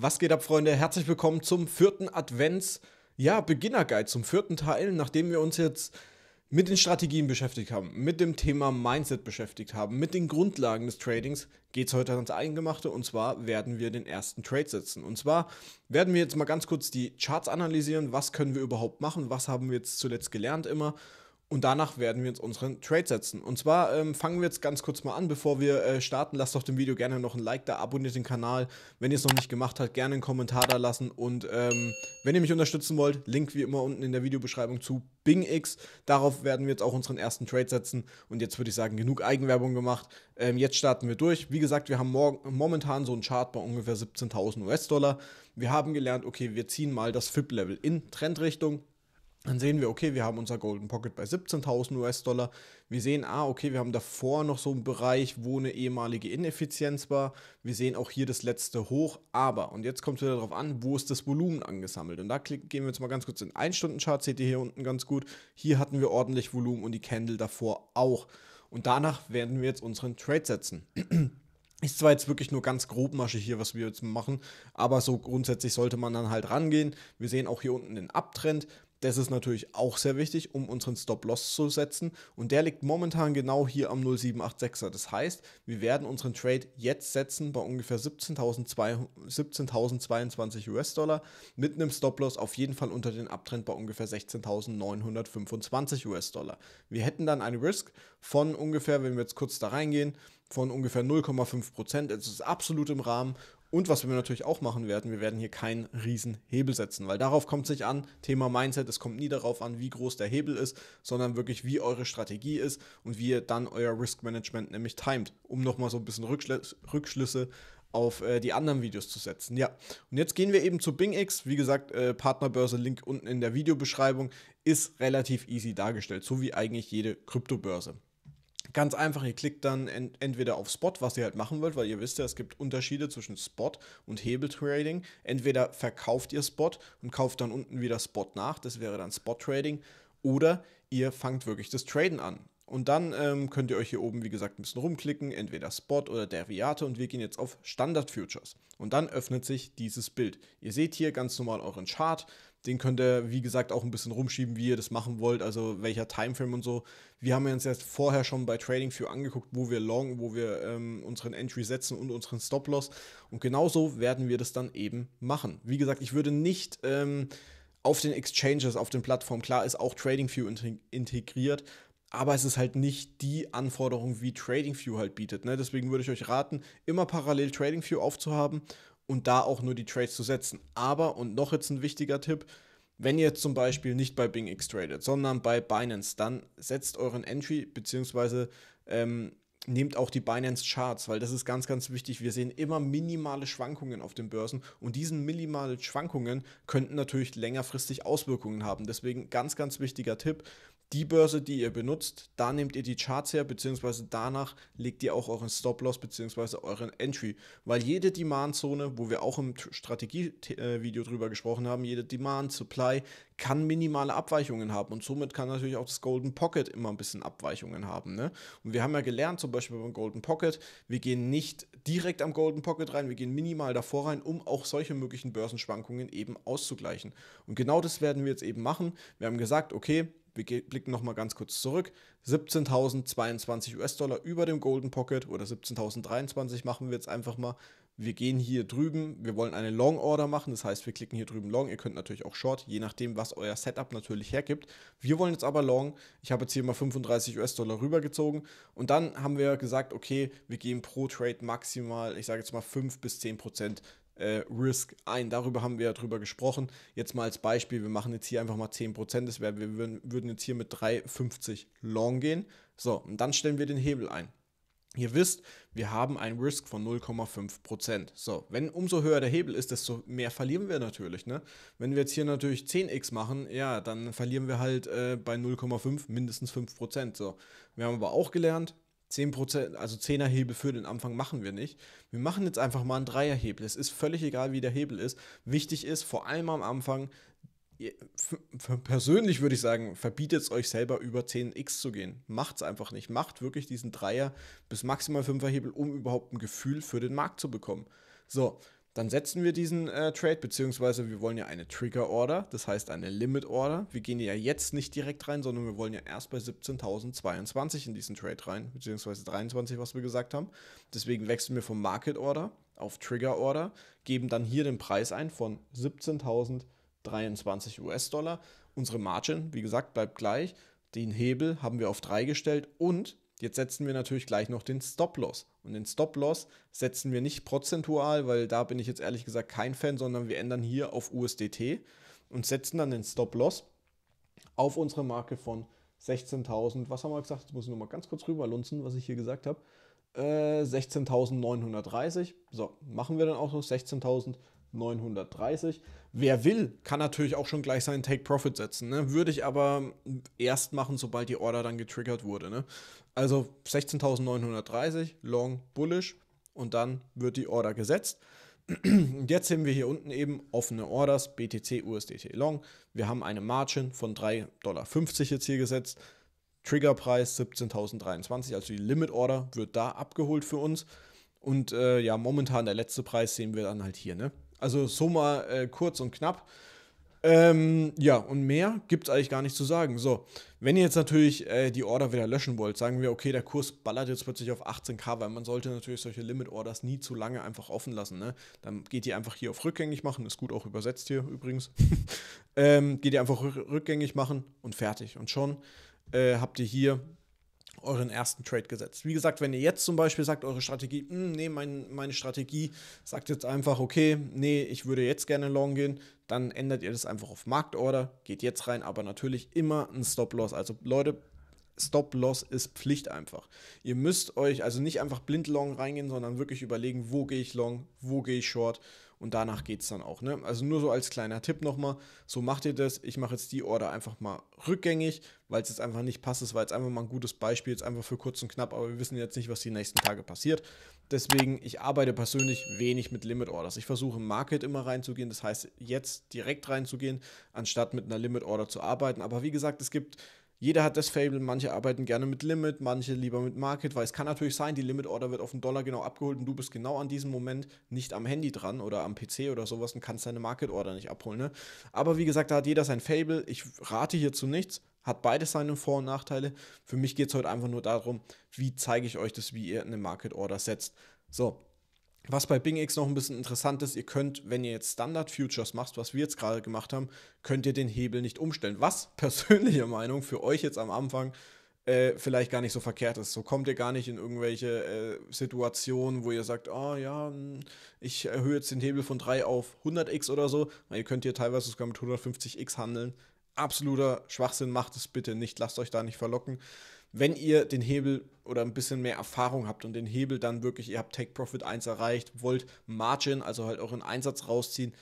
Was geht ab, Freunde? Herzlich willkommen zum vierten Advents, ja, Beginner Guide, zum vierten Teil, nachdem wir uns jetzt mit den Strategien beschäftigt haben, mit dem Thema Mindset beschäftigt haben, mit den Grundlagen des Tradings, geht es heute ans Eingemachte und zwar werden wir den ersten Trade setzen. Und zwar werden wir jetzt mal ganz kurz die Charts analysieren, was können wir überhaupt machen, was haben wir jetzt zuletzt gelernt immer und danach werden wir uns unseren Trade setzen. Und zwar ähm, fangen wir jetzt ganz kurz mal an, bevor wir äh, starten. Lasst doch dem Video gerne noch ein Like da, abonniert den Kanal. Wenn ihr es noch nicht gemacht habt, gerne einen Kommentar da lassen. Und ähm, wenn ihr mich unterstützen wollt, Link wie immer unten in der Videobeschreibung zu BingX. Darauf werden wir jetzt auch unseren ersten Trade setzen. Und jetzt würde ich sagen, genug Eigenwerbung gemacht. Ähm, jetzt starten wir durch. Wie gesagt, wir haben momentan so einen Chart bei ungefähr 17.000 US-Dollar. Wir haben gelernt, okay, wir ziehen mal das FIP-Level in Trendrichtung. Dann sehen wir, okay, wir haben unser Golden Pocket bei 17.000 US-Dollar. Wir sehen, ah, okay, wir haben davor noch so einen Bereich, wo eine ehemalige Ineffizienz war. Wir sehen auch hier das letzte Hoch, aber, und jetzt kommt es wieder darauf an, wo ist das Volumen angesammelt? Und da klick, gehen wir jetzt mal ganz kurz in den 1-Stunden-Chart, seht ihr hier unten ganz gut. Hier hatten wir ordentlich Volumen und die Candle davor auch. Und danach werden wir jetzt unseren Trade setzen. Ist zwar jetzt wirklich nur ganz grobmasche hier, was wir jetzt machen, aber so grundsätzlich sollte man dann halt rangehen. Wir sehen auch hier unten den Abtrend. Das ist natürlich auch sehr wichtig, um unseren Stop-Loss zu setzen. Und der liegt momentan genau hier am 0786er. Das heißt, wir werden unseren Trade jetzt setzen bei ungefähr 17.022 US-Dollar mit einem Stop-Loss auf jeden Fall unter den Abtrend bei ungefähr 16.925 US-Dollar. Wir hätten dann einen Risk von ungefähr, wenn wir jetzt kurz da reingehen, von ungefähr 0,5 Es ist absolut im Rahmen und was wir natürlich auch machen werden, wir werden hier keinen riesen Hebel setzen, weil darauf kommt es nicht an, Thema Mindset, es kommt nie darauf an, wie groß der Hebel ist, sondern wirklich, wie eure Strategie ist und wie ihr dann euer Risk Management nämlich timet, um nochmal so ein bisschen Rückschl Rückschlüsse auf äh, die anderen Videos zu setzen. Ja, und jetzt gehen wir eben zu BingX. Wie gesagt, äh, Partnerbörse, Link unten in der Videobeschreibung, ist relativ easy dargestellt, so wie eigentlich jede Kryptobörse. Ganz einfach, ihr klickt dann ent entweder auf Spot, was ihr halt machen wollt, weil ihr wisst ja, es gibt Unterschiede zwischen Spot und Hebeltrading. Entweder verkauft ihr Spot und kauft dann unten wieder Spot nach, das wäre dann Spot Trading, oder ihr fangt wirklich das Traden an. Und dann ähm, könnt ihr euch hier oben, wie gesagt, ein bisschen rumklicken, entweder Spot oder Derivate und wir gehen jetzt auf Standard Futures. Und dann öffnet sich dieses Bild. Ihr seht hier ganz normal euren Chart, den könnt ihr, wie gesagt, auch ein bisschen rumschieben, wie ihr das machen wollt, also welcher Timeframe und so. Wir haben uns jetzt vorher schon bei Trading View angeguckt, wo wir long, wo wir ähm, unseren Entry setzen und unseren Stop-Loss. Und genauso werden wir das dann eben machen. Wie gesagt, ich würde nicht ähm, auf den Exchanges, auf den Plattformen, klar ist auch Trading View integriert, aber es ist halt nicht die Anforderung, wie TradingView halt bietet. Ne? Deswegen würde ich euch raten, immer parallel TradingView aufzuhaben und da auch nur die Trades zu setzen. Aber, und noch jetzt ein wichtiger Tipp, wenn ihr zum Beispiel nicht bei Bing X tradet, sondern bei Binance, dann setzt euren Entry bzw. Ähm, nehmt auch die Binance Charts, weil das ist ganz, ganz wichtig. Wir sehen immer minimale Schwankungen auf den Börsen und diese minimalen Schwankungen könnten natürlich längerfristig Auswirkungen haben. Deswegen ganz, ganz wichtiger Tipp. Die Börse, die ihr benutzt, da nehmt ihr die Charts her, beziehungsweise danach legt ihr auch euren Stop-Loss beziehungsweise euren Entry. Weil jede Demand-Zone, wo wir auch im Strategie-Video drüber gesprochen haben, jede Demand-Supply kann minimale Abweichungen haben und somit kann natürlich auch das Golden Pocket immer ein bisschen Abweichungen haben. Ne? Und wir haben ja gelernt, zum Beispiel Beispiel beim Golden Pocket. Wir gehen nicht direkt am Golden Pocket rein, wir gehen minimal davor rein, um auch solche möglichen Börsenschwankungen eben auszugleichen. Und genau das werden wir jetzt eben machen. Wir haben gesagt, okay, wir blicken nochmal ganz kurz zurück. 17.022 US-Dollar über dem Golden Pocket oder 17.023 machen wir jetzt einfach mal wir gehen hier drüben, wir wollen eine Long Order machen, das heißt, wir klicken hier drüben Long, ihr könnt natürlich auch Short, je nachdem, was euer Setup natürlich hergibt. Wir wollen jetzt aber Long, ich habe jetzt hier mal 35 US-Dollar rübergezogen und dann haben wir gesagt, okay, wir gehen pro Trade maximal, ich sage jetzt mal 5 bis 10 Prozent äh, Risk ein. Darüber haben wir ja drüber gesprochen. Jetzt mal als Beispiel, wir machen jetzt hier einfach mal 10%, Prozent, das wäre, wir würden jetzt hier mit 3,50 Long gehen. So, und dann stellen wir den Hebel ein. Ihr wisst, wir haben ein Risk von 0,5%. So, wenn umso höher der Hebel ist, desto mehr verlieren wir natürlich. Ne? Wenn wir jetzt hier natürlich 10x machen, ja, dann verlieren wir halt äh, bei 0,5 mindestens 5%. So, wir haben aber auch gelernt, 10%, also 10er Hebel für den Anfang machen wir nicht. Wir machen jetzt einfach mal einen Hebel. Es ist völlig egal, wie der Hebel ist. Wichtig ist, vor allem am Anfang, persönlich würde ich sagen, verbietet es euch selber über 10x zu gehen. Macht es einfach nicht. Macht wirklich diesen Dreier bis maximal 5er Hebel, um überhaupt ein Gefühl für den Markt zu bekommen. So, dann setzen wir diesen äh, Trade, beziehungsweise wir wollen ja eine Trigger Order, das heißt eine Limit Order. Wir gehen ja jetzt nicht direkt rein, sondern wir wollen ja erst bei 17.022 in diesen Trade rein, beziehungsweise 23, was wir gesagt haben. Deswegen wechseln wir vom Market Order auf Trigger Order, geben dann hier den Preis ein von 17.022. 23 US-Dollar. Unsere Margin, wie gesagt, bleibt gleich. Den Hebel haben wir auf 3 gestellt und jetzt setzen wir natürlich gleich noch den Stop-Loss. Und den Stop-Loss setzen wir nicht prozentual, weil da bin ich jetzt ehrlich gesagt kein Fan, sondern wir ändern hier auf USDT und setzen dann den Stop-Loss auf unsere Marke von 16.000, was haben wir gesagt? Jetzt muss ich nochmal ganz kurz rüberlunzen, was ich hier gesagt habe. 16.930. Äh, so, machen wir dann auch noch 16.930. 930. Wer will, kann natürlich auch schon gleich seinen Take Profit setzen. Ne? Würde ich aber erst machen, sobald die Order dann getriggert wurde. Ne? Also 16.930, Long Bullish und dann wird die Order gesetzt. Und Jetzt sehen wir hier unten eben offene Orders, BTC, USDT Long. Wir haben eine Margin von 3,50 Dollar jetzt hier gesetzt. Triggerpreis 17.023, also die Limit Order wird da abgeholt für uns. Und äh, ja, momentan der letzte Preis sehen wir dann halt hier, ne? Also so mal äh, kurz und knapp. Ähm, ja, und mehr gibt es eigentlich gar nicht zu sagen. So, wenn ihr jetzt natürlich äh, die Order wieder löschen wollt, sagen wir, okay, der Kurs ballert jetzt plötzlich auf 18k, weil man sollte natürlich solche Limit-Orders nie zu lange einfach offen lassen. Ne? Dann geht ihr einfach hier auf rückgängig machen, ist gut auch übersetzt hier übrigens. ähm, geht ihr einfach rückgängig machen und fertig. Und schon äh, habt ihr hier euren ersten Trade gesetzt. Wie gesagt, wenn ihr jetzt zum Beispiel sagt, eure Strategie, mh, hm, nee, mein, meine Strategie sagt jetzt einfach, okay, nee, ich würde jetzt gerne long gehen, dann ändert ihr das einfach auf Marktorder, geht jetzt rein, aber natürlich immer ein Stop-Loss. Also Leute, Stop-Loss ist Pflicht einfach. Ihr müsst euch also nicht einfach blind long reingehen, sondern wirklich überlegen, wo gehe ich long, wo gehe ich short und danach geht es dann auch. Ne? Also nur so als kleiner Tipp nochmal, so macht ihr das. Ich mache jetzt die Order einfach mal rückgängig, weil es jetzt einfach nicht passt. Es war jetzt einfach mal ein gutes Beispiel, jetzt einfach für kurz und knapp, aber wir wissen jetzt nicht, was die nächsten Tage passiert. Deswegen, ich arbeite persönlich wenig mit Limit Orders. Ich versuche im Market immer reinzugehen, das heißt jetzt direkt reinzugehen, anstatt mit einer Limit Order zu arbeiten. Aber wie gesagt, es gibt jeder hat das Fable, manche arbeiten gerne mit Limit, manche lieber mit Market, weil es kann natürlich sein, die Limit Order wird auf den Dollar genau abgeholt und du bist genau an diesem Moment nicht am Handy dran oder am PC oder sowas und kannst deine Market Order nicht abholen. Ne? Aber wie gesagt, da hat jeder sein Fable. Ich rate hierzu nichts, hat beides seine Vor- und Nachteile. Für mich geht es heute einfach nur darum, wie zeige ich euch das, wie ihr eine Market Order setzt. So, was bei BingX noch ein bisschen interessant ist, ihr könnt, wenn ihr jetzt Standard Futures macht, was wir jetzt gerade gemacht haben, könnt ihr den Hebel nicht umstellen. Was persönliche Meinung für euch jetzt am Anfang äh, vielleicht gar nicht so verkehrt ist. So kommt ihr gar nicht in irgendwelche äh, Situationen, wo ihr sagt, oh, ja, hm, ich erhöhe jetzt den Hebel von 3 auf 100x oder so. ihr könnt hier teilweise sogar mit 150x handeln. Absoluter Schwachsinn, macht es bitte nicht, lasst euch da nicht verlocken wenn ihr den Hebel oder ein bisschen mehr Erfahrung habt und den Hebel dann wirklich, ihr habt Take Profit 1 erreicht, wollt Margin, also halt euren Einsatz rausziehen,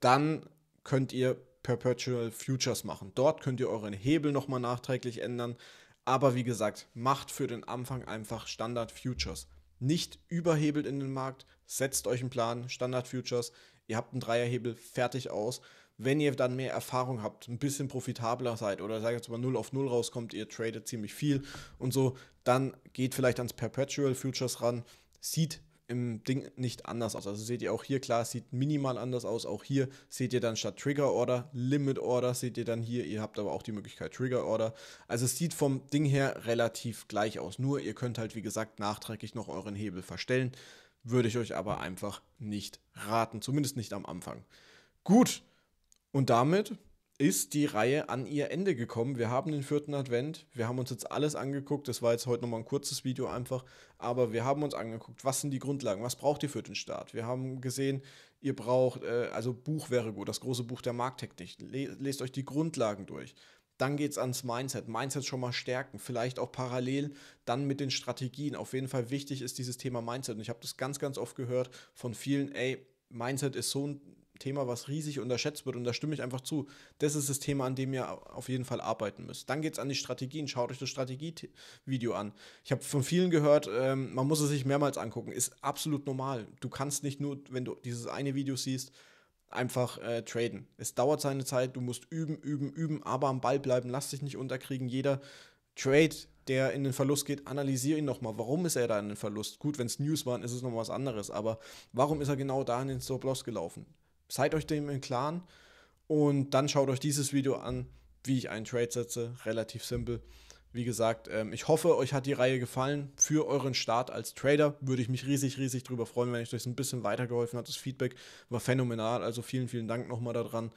dann könnt ihr Perpetual Futures machen. Dort könnt ihr euren Hebel nochmal nachträglich ändern. Aber wie gesagt, macht für den Anfang einfach Standard Futures. Nicht überhebelt in den Markt, setzt euch einen Plan, Standard Futures, ihr habt einen Dreierhebel fertig aus wenn ihr dann mehr Erfahrung habt, ein bisschen profitabler seid oder sage ich jetzt mal 0 auf 0 rauskommt, ihr tradet ziemlich viel und so, dann geht vielleicht ans Perpetual Futures ran, sieht im Ding nicht anders aus. Also seht ihr auch hier klar, sieht minimal anders aus. Auch hier seht ihr dann statt Trigger Order, Limit Order seht ihr dann hier. Ihr habt aber auch die Möglichkeit Trigger Order. Also es sieht vom Ding her relativ gleich aus. Nur ihr könnt halt wie gesagt nachträglich noch euren Hebel verstellen. Würde ich euch aber einfach nicht raten. Zumindest nicht am Anfang. Gut, und damit ist die Reihe an ihr Ende gekommen. Wir haben den vierten Advent, wir haben uns jetzt alles angeguckt. Das war jetzt heute nochmal ein kurzes Video einfach, aber wir haben uns angeguckt, was sind die Grundlagen, was braucht ihr für den Start. Wir haben gesehen, ihr braucht, äh, also Buch wäre gut, das große Buch der Markttechnik. Lest euch die Grundlagen durch. Dann geht es ans Mindset. Mindset schon mal stärken, vielleicht auch parallel dann mit den Strategien. Auf jeden Fall wichtig ist dieses Thema Mindset. Und ich habe das ganz, ganz oft gehört von vielen, ey, Mindset ist so ein Thema, was riesig unterschätzt wird. Und da stimme ich einfach zu. Das ist das Thema, an dem ihr auf jeden Fall arbeiten müsst. Dann geht es an die Strategien. Schaut euch das Strategievideo an. Ich habe von vielen gehört, ähm, man muss es sich mehrmals angucken. Ist absolut normal. Du kannst nicht nur, wenn du dieses eine Video siehst, einfach äh, traden. Es dauert seine Zeit. Du musst üben, üben, üben, aber am Ball bleiben. Lass dich nicht unterkriegen. Jeder Trade der in den Verlust geht, analysiere ihn nochmal. Warum ist er da in den Verlust? Gut, wenn es News waren, ist es nochmal was anderes, aber warum ist er genau da in den Stop-Loss gelaufen? seid euch dem im Klaren und dann schaut euch dieses Video an, wie ich einen Trade setze. Relativ simpel. Wie gesagt, ähm, ich hoffe, euch hat die Reihe gefallen. Für euren Start als Trader würde ich mich riesig, riesig drüber freuen, wenn ich euch ein bisschen weitergeholfen habe. Das Feedback war phänomenal. Also vielen, vielen Dank nochmal daran.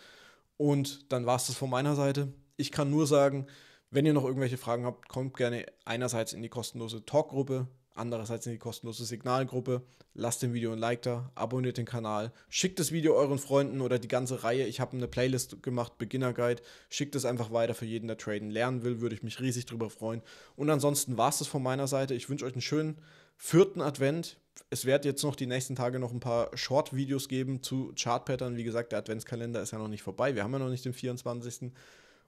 Und dann war es das von meiner Seite. Ich kann nur sagen, wenn ihr noch irgendwelche Fragen habt, kommt gerne einerseits in die kostenlose Talkgruppe Andererseits in die kostenlose Signalgruppe. Lasst dem Video ein Like da, abonniert den Kanal, schickt das Video euren Freunden oder die ganze Reihe. Ich habe eine Playlist gemacht, Beginner Guide. Schickt es einfach weiter für jeden, der traden lernen will. Würde ich mich riesig drüber freuen. Und ansonsten war es das von meiner Seite. Ich wünsche euch einen schönen vierten Advent. Es wird jetzt noch die nächsten Tage noch ein paar Short-Videos geben zu Chart-Pattern. Wie gesagt, der Adventskalender ist ja noch nicht vorbei. Wir haben ja noch nicht den 24.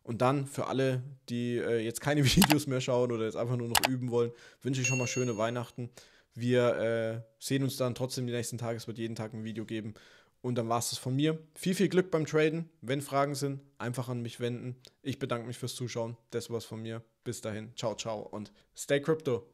Und dann für alle, die äh, jetzt keine Videos mehr schauen oder jetzt einfach nur noch üben wollen, wünsche ich schon mal schöne Weihnachten. Wir äh, sehen uns dann trotzdem die nächsten Tage. Es wird jeden Tag ein Video geben. Und dann war es das von mir. Viel, viel Glück beim Traden. Wenn Fragen sind, einfach an mich wenden. Ich bedanke mich fürs Zuschauen. Das war's von mir. Bis dahin. Ciao, ciao und stay crypto.